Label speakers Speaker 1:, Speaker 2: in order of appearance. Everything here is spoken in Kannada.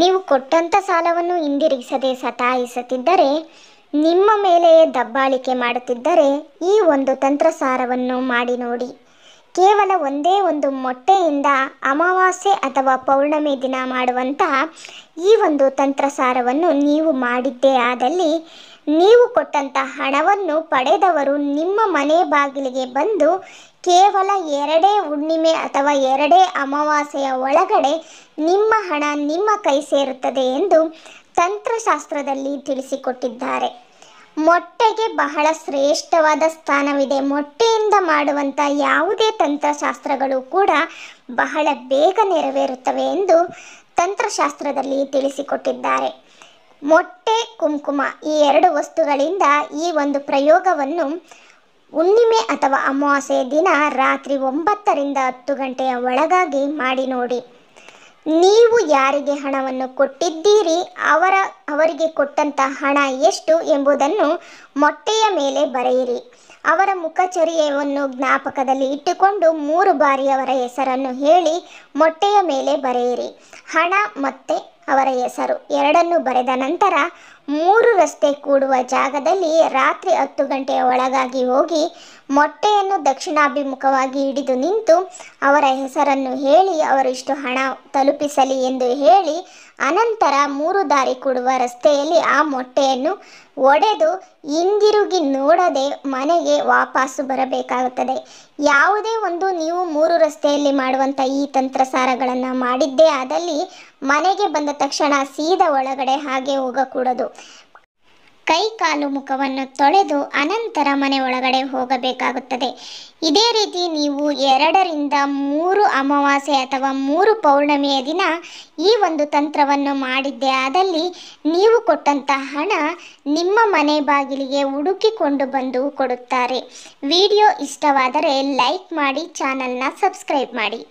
Speaker 1: ನೀವು ಕೊಟ್ಟಂಥ ಸಾಲವನ್ನು ಹಿಂದಿರುಗಿಸದೆ ಸತಾಯಿಸುತ್ತಿದ್ದರೆ ನಿಮ್ಮ ಮೇಲೆಯೇ ದಬ್ಬಾಳಿಕೆ ಮಾಡುತ್ತಿದ್ದರೆ ಈ ಒಂದು ತಂತ್ರಸಾರವನ್ನು ಮಾಡಿ ನೋಡಿ ಕೇವಲ ಒಂದೇ ಒಂದು ಮೊಟ್ಟೆಯಿಂದ ಅಮಾವಾಸ್ಯೆ ಅಥವಾ ಪೌರ್ಣಮಿ ದಿನ ಮಾಡುವಂತಹ ಈ ಒಂದು ತಂತ್ರಸಾರವನ್ನು ನೀವು ಮಾಡಿದ್ದೇ ಆದಲ್ಲಿ ನೀವು ಕೊಟ್ಟಂಥ ಹಣವನ್ನು ಪಡೆದವರು ನಿಮ್ಮ ಮನೆ ಬಾಗಿಲಿಗೆ ಬಂದು ಕೇವಲ ಎರಡೇ ಹುಣ್ಣಿಮೆ ಅಥವಾ ಎರಡೇ ಅಮಾವಾಸ್ಯೆಯ ಒಳಗಡೆ ನಿಮ್ಮ ಹಣ ನಿಮ್ಮ ಕೈ ಸೇರುತ್ತದೆ ಎಂದು ತಂತ್ರಶಾಸ್ತ್ರದಲ್ಲಿ ತಿಳಿಸಿಕೊಟ್ಟಿದ್ದಾರೆ ಮೊಟ್ಟೆಗೆ ಬಹಳ ಶ್ರೇಷ್ಠವಾದ ಸ್ಥಾನವಿದೆ ಮೊಟ್ಟೆಯಿಂದ ಮಾಡುವಂಥ ಯಾವುದೇ ತಂತ್ರಶಾಸ್ತ್ರಗಳು ಕೂಡ ಬಹಳ ಬೇಗ ನೆರವೇರುತ್ತವೆ ಎಂದು ತಂತ್ರಶಾಸ್ತ್ರದಲ್ಲಿ ತಿಳಿಸಿಕೊಟ್ಟಿದ್ದಾರೆ ಮೊಟ್ಟೆ ಕುಂಕುಮ ಈ ಎರಡು ವಸ್ತುಗಳಿಂದ ಈ ಒಂದು ಪ್ರಯೋಗವನ್ನು ಹುಣ್ಣಿಮೆ ಅಥವಾ ಅಮಾವಾಸ್ಯೆ ದಿನ ರಾತ್ರಿ ಒಂಬತ್ತರಿಂದ ಹತ್ತು ಗಂಟೆಯ ಒಳಗಾಗಿ ಮಾಡಿ ನೋಡಿ ನೀವು ಯಾರಿಗೆ ಹಣವನ್ನು ಕೊಟ್ಟಿದ್ದೀರಿ ಅವರ ಅವರಿಗೆ ಕೊಟ್ಟಂಥ ಹಣ ಎಷ್ಟು ಎಂಬುದನ್ನು ಮೊಟ್ಟೆಯ ಮೇಲೆ ಬರೆಯಿರಿ ಅವರ ಮುಖಚರ್ಯವನ್ನು ಜ್ಞಾಪಕದಲ್ಲಿ ಇಟ್ಟುಕೊಂಡು ಮೂರು ಬಾರಿ ಅವರ ಹೆಸರನ್ನು ಹೇಳಿ ಮೊಟ್ಟೆಯ ಮೇಲೆ ಬರೆಯಿರಿ ಹಣ ಮತ್ತೆ ಅವರ ಹೆಸರು ಎರಡನ್ನು ಬರೆದ ನಂತರ ಮೂರು ರಸ್ತೆ ಕೂಡುವ ಜಾಗದಲ್ಲಿ ರಾತ್ರಿ ಹತ್ತು ಗಂಟೆಯ ಒಳಗಾಗಿ ಹೋಗಿ ಮೊಟ್ಟೆಯನ್ನು ದಕ್ಷಿಣಾಭಿಮುಖವಾಗಿ ಹಿಡಿದು ನಿಂತು ಅವರ ಹೆಸರನ್ನು ಹೇಳಿ ಅವರಿಷ್ಟು ಹಣ ತಲುಪಿಸಲಿ ಎಂದು ಹೇಳಿ ಅನಂತರ ಮೂರು ದಾರಿ ಕೂಡುವ ರಸ್ತೆಯಲ್ಲಿ ಆ ಮೊಟ್ಟೆಯನ್ನು ಒಡೆದು ಹಿಂದಿರುಗಿ ನೋಡದೆ ಮನೆಗೆ ವಾಪಸ್ಸು ಬರಬೇಕಾಗುತ್ತದೆ ಯಾವುದೇ ಒಂದು ನೀವು ಮೂರು ರಸ್ತೆಯಲ್ಲಿ ಮಾಡುವಂಥ ಈ ತಂತ್ರಸಾರಗಳನ್ನು ಮಾಡಿದ್ದೇ ಆದಲ್ಲಿ ಮನೆಗೆ ಬಂದ ತಕ್ಷಣ ಸೀದ ಒಳಗಡೆ ಹಾಗೆ ಹೋಗಕೂಡದು ಕೈ ಕಾಲು ಮುಖವನ್ನು ತೊಳೆದು ಅನಂತರ ಮನೆ ಒಳಗಡೆ ಹೋಗಬೇಕಾಗುತ್ತದೆ ಇದೇ ರೀತಿ ನೀವು ಎರಡರಿಂದ ಮೂರು ಅಮಾವಾಸ್ಯೆ ಅಥವಾ ಮೂರು ಪೌರ್ಣಮಿಯ ದಿನ ಈ ಒಂದು ತಂತ್ರವನ್ನು ಮಾಡಿದ್ದೆ ಆದಲ್ಲಿ ನೀವು ಕೊಟ್ಟಂತಹ ಹಣ ನಿಮ್ಮ ಮನೆ ಬಾಗಿಲಿಗೆ ಹುಡುಕಿಕೊಂಡು ಬಂದು ಕೊಡುತ್ತಾರೆ ವಿಡಿಯೋ ಇಷ್ಟವಾದರೆ ಲೈಕ್ ಮಾಡಿ ಚಾನಲ್ನ ಸಬ್ಸ್ಕ್ರೈಬ್ ಮಾಡಿ